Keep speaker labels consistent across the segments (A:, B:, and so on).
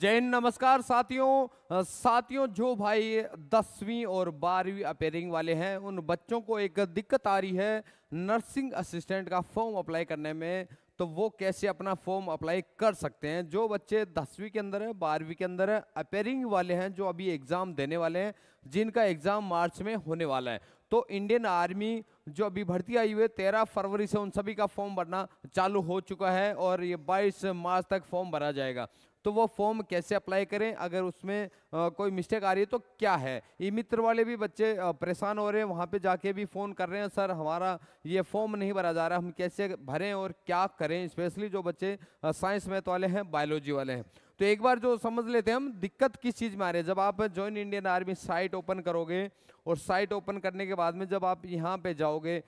A: जैन नमस्कार साथियों साथियों जो भाई दसवीं और बारहवीं अपेयरिंग वाले हैं उन बच्चों को एक दिक्कत आ रही है नर्सिंग असिस्टेंट का फॉर्म अप्लाई करने में तो वो कैसे अपना फॉर्म अप्लाई कर सकते हैं जो बच्चे दसवीं के अंदर है बारहवीं के अंदर है अपेयरिंग वाले हैं जो अभी एग्ज़ाम देने वाले हैं जिनका एग्ज़ाम मार्च में होने वाला है तो इंडियन आर्मी जो अभी भर्ती आई हुई है तेरह फरवरी से उन सभी का फॉर्म भरना चालू हो चुका है और ये बाईस मार्च तक फॉर्म भरा जाएगा तो वो फॉर्म कैसे अप्लाई करें अगर उसमें आ, कोई मिस्टेक आ रही है तो क्या है ई मित्र वाले भी बच्चे परेशान हो रहे हैं वहाँ पे जाके भी फ़ोन कर रहे हैं सर हमारा ये फॉर्म नहीं भरा जा रहा हम कैसे भरें और क्या करें स्पेशली जो बच्चे साइंस मैथ वाले हैं बायोलॉजी वाले हैं तो एक बार जो समझ लेते हैं हम दिक्कत किस चीज़ में आ रही है जब आप join Indian army site open करोगे और साइट ओपन करने के बाद में जब आप यहाँ पर जाओगे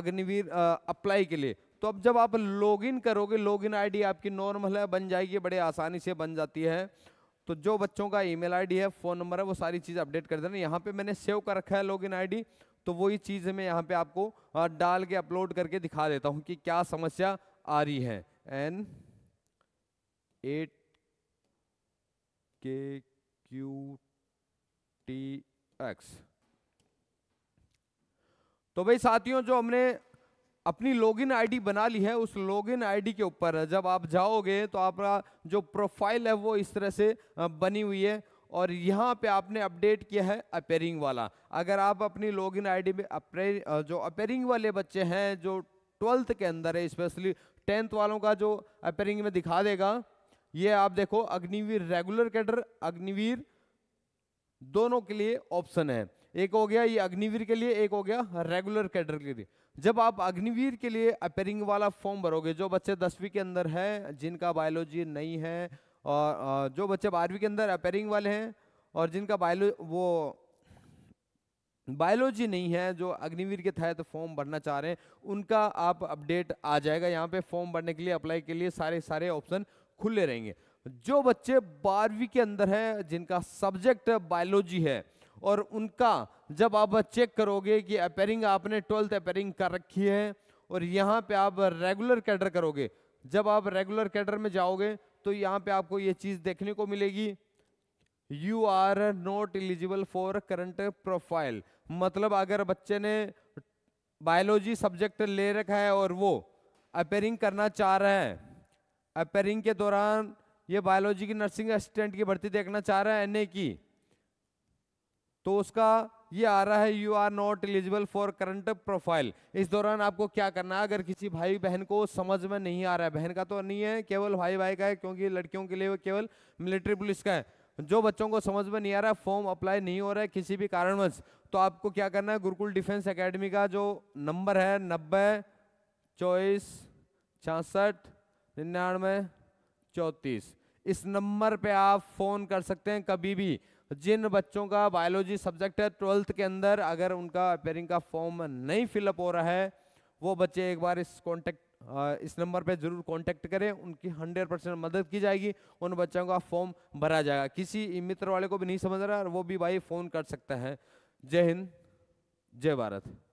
A: अग्निवीर अप्लाई के लिए तो अब जब आप लॉगिन करोगे लॉगिन आईडी आपकी नॉर्मल है बन जाएगी बड़े आसानी से बन जाती है तो जो बच्चों का ईमेल आईडी है फ़ोन नंबर है वो सारी चीज़ अपडेट कर देना यहाँ पे मैंने सेव कर रखा है लॉगिन आईडी तो वही चीज़ मैं यहाँ पे आपको डाल के अपलोड करके दिखा देता हूँ कि क्या समस्या आ रही है N eight K Q T X तो भाई साथियों जो हमने अपनी लॉगिन आईडी बना ली है उस लॉगिन आईडी के ऊपर जब आप जाओगे तो आपका जो प्रोफाइल है वो इस तरह से बनी हुई है और यहाँ पे आपने अपडेट किया है अपेयरिंग वाला अगर आप अपनी लॉगिन आईडी में अपे जो अपेयरिंग वाले बच्चे हैं जो ट्वेल्थ के अंदर है स्पेशली टेंथ वालों का जो अपेयरिंग में दिखा देगा ये आप देखो अग्निवीर रेगुलर कैडर अग्निवीर दोनों के लिए ऑप्शन है एक हो गया ये अग्निवीर के लिए एक हो गया रेगुलर कैडर के लिए जब आप अग्निवीर के लिए अपेयरिंग वाला फॉर्म भरोगे जो बच्चे दसवीं के अंदर हैं जिनका बायोलॉजी नहीं है और जो बच्चे बारहवीं के अंदर अपेयरिंग वाले हैं और जिनका बायो वो बायोलॉजी नहीं है जो अग्निवीर के तहत तो फॉर्म भरना चाह रहे हैं उनका आप अपडेट आ जाएगा यहाँ पे फॉर्म भरने के लिए अप्लाई के लिए सारे सारे ऑप्शन खुले रहेंगे जो बच्चे बारहवीं के अंदर है जिनका सब्जेक्ट बायोलॉजी है और उनका जब आप चेक करोगे कि अपेयरिंग आपने ट्वेल्थ अपेयरिंग कर रखी है और यहाँ पे आप रेगुलर कैडर करोगे जब आप रेगुलर कैडर में जाओगे तो यहाँ पे आपको ये चीज़ देखने को मिलेगी you are not eligible for current profile मतलब अगर बच्चे ने बायोलॉजी सब्जेक्ट ले रखा है और वो अपेयरिंग करना चाह रहे हैं अपेयरिंग के दौरान ये बायोलॉजी की नर्सिंग असिस्टेंट की भर्ती देखना चाह रहे हैं एन की तो उसका ये आ रहा है you are not eligible for current profile इस दौरान आपको क्या करना है अगर किसी भाई बहन को समझ में नहीं आ रहा है बहन का तो नहीं है केवल भाई भाई का है क्योंकि लड़कियों के लिए वो केवल मिलिट्री पुलिस का है जो बच्चों को समझ में नहीं आ रहा है फॉर्म अप्लाई नहीं हो रहा है किसी भी कारणवश तो आपको क्या करना है गुरुकुल डिफेंस अकेडमी का जो नंबर है नब्बे चौबीस छियासठ निन्यानवे चौंतीस इस नंबर पे आप फ़ोन कर सकते हैं कभी भी जिन बच्चों का बायोलॉजी सब्जेक्ट है ट्वेल्थ के अंदर अगर उनका अपेयरिंग का फॉर्म नहीं फिलअप हो रहा है वो बच्चे एक बार इस कॉन्टेक्ट इस नंबर पे ज़रूर कांटेक्ट करें उनकी 100 परसेंट मदद की जाएगी उन बच्चों का फॉर्म भरा जाएगा किसी मित्र वाले को भी नहीं समझ रहा वो भी भाई फ़ोन कर सकता है जय हिंद जय भारत